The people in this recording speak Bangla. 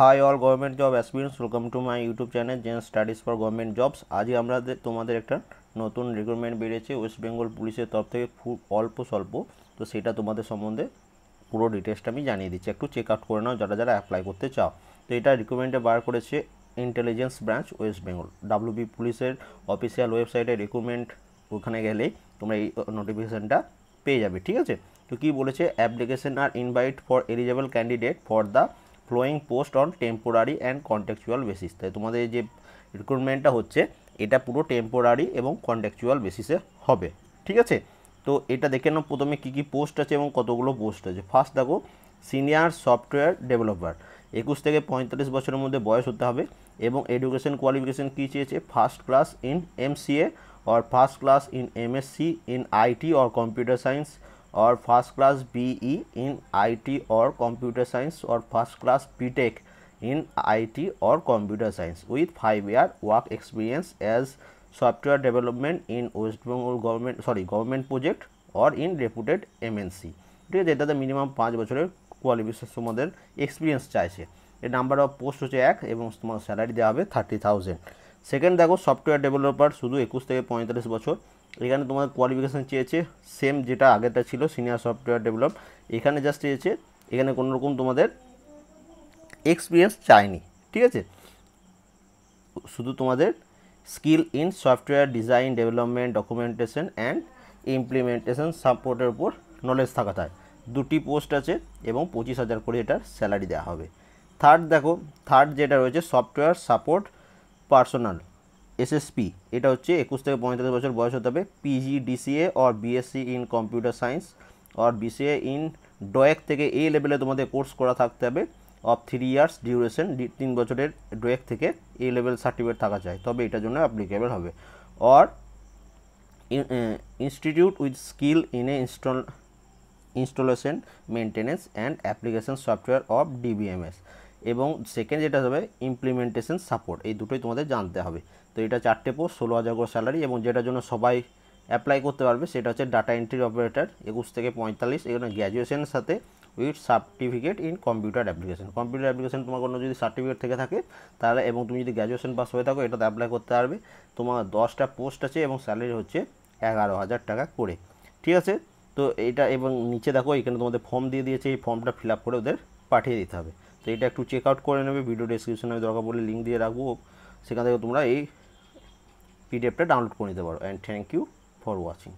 high all government job aspirants welcome to my YouTube channel zen studies for government jobs আজকে আমরা তোমাদের একটা নতুন রিক্রুটমেন্ট বেড়েছে ওয়েস্ট বেঙ্গল পুলিশের তরফ থেকে খুব অল্প স্বল্প তো সেটা তোমাদের সম্বন্ধে পুরো ডিটেলসটা আমি জানিয়ে দিচ্ছি একটু চেক আউট করে নাও যারা যারা অ্যাপ্লাই করতে চাও তো এটা রিক্রুটমেন্টে বার করেছে intelligence branch West Bengal WB পুলিশের অফিসিয়াল ওয়েবসাইটে রিক্রুটমেন্ট ওখানে গেলেই তোমরা এই নোটিফিকেশানটা পেয়ে যাবে ঠিক আছে তো কী বলেছে application are invite for eligible candidate for the following post on temporary and contractual basis তাই তোমাদের যে রিক্রুটমেন্টটা হচ্ছে এটা পুরো টেম্পোরারি এবং কন্ট্যাকচুয়াল বেসিসে হবে ঠিক আছে তো এটা দেখে নাও প্রথমে কী কী পোস্ট আছে এবং কতগুলো পোস্ট আছে ফার্স্ট দেখো সিনিয়র সফটওয়্যার ডেভেলপার একুশ থেকে পঁয়তাল্লিশ বছরের মধ্যে বয়স হতে হবে এবং এডুকেশন কোয়ালিফিকেশন কী চেয়েছে first class in MCA or first class in MSc in IT or computer science or first class BE in IT or computer science or first class BTech in IT or computer science with 5 year work experience as software development in West Bengal government sorry government project or in reputed MNC ঠিক আছে এটাতে মিনিমাম পাঁচ বছরের কোয়ালিফিকেশন তোমাদের এক্সপিরিয়েন্স চাইছে এর নাম্বার অফ পোস্ট হচ্ছে এক এবং তোমার স্যালারি দেওয়া হবে থার্টি থাউজেন্ড সেকেন্ড দেখো সফটওয়্যার ডেভেলপার শুধু একুশ থেকে পঁয়তাল্লিশ বছর এখানে তোমাদের কোয়ালিফিকেশান চেয়েছে সেম যেটা আগেটা ছিল সিনিয়র সফটওয়্যার ডেভেলপ এখানে জাস্ট চেয়েছে এখানে কোনো রকম তোমাদের এক্সপিরিয়েন্স চায়নি ঠিক আছে শুধু তোমাদের skill in software design development documentation and implementation সাপোর্টের উপর নলেজ থাকা চায় দুটি পোস্ট আছে এবং পঁচিশ হাজার করে এটার স্যালারি দেওয়া হবে থার্ড দেখো থার্ড যেটা রয়েছে সফটওয়্যার সাপোর্ট পার্সোনাল এসএসপি এটা হচ্ছে একুশ থেকে পঁয়তাল্লিশ বছর বয়স হতে হবে PG DCA or BSc in computer science or BCA in DOEACC থেকে এই লেভেলে তোমাদের কোর্স করা থাকতে হবে অফ থ্রি ইয়ার্স ডিউরেশন তিন বছরের ডোয়েক e থেকে এই লেভেল সার্টিফিকেট থাকা চাই তবে এটার জন্য অ্যাপ্লিকেবল হবে or institute with skill in a install installation maintenance and application software of DBMS এবং সেকেন্ড যেটা হবে ইমপ্লিমেন্টেশন সাপোর্ট এই দুটোই তোমাদের জানতে হবে তো এটা চারটে পোস্ট ষোলো হাজার করে স্যালারি এবং যেটার জন্য সবাই অ্যাপ্লাই করতে পারবে সেটা হচ্ছে ডাটা এন্ট্রি অপারেটার একুশ থেকে পঁয়তাল্লিশ এখানে গ্র্যাজুয়েশনের সাথে with certificate in computer application computer application তোমার কোনো যদি সার্টিফিকেট থেকে থাকে তাহলে এবং তুমি যদি গ্র্যাজুয়েশন পাস হয়ে থাকো এটাতে অ্যাপ্লাই করতে পারবে তোমার দশটা পোস্ট আছে এবং স্যালারি হচ্ছে এগারো হাজার টাকা করে ঠিক আছে তো এটা এবং নিচে দেখো এখানে তোমাদের ফর্ম দিয়ে দিয়েছে এই ফর্মটা ফিল আপ করে ওদের পাঠিয়ে দিতে হবে তো এটা একটু চেক আউট করে নেবে ভিডিও ডিসক্রিপশনে আমি দরকার পড়লে লিঙ্ক দিয়ে রাখবো সেখান থেকে তোমরা এই পিডিএফটা ডাউনলোড করে নিতে পারো and thank you for watching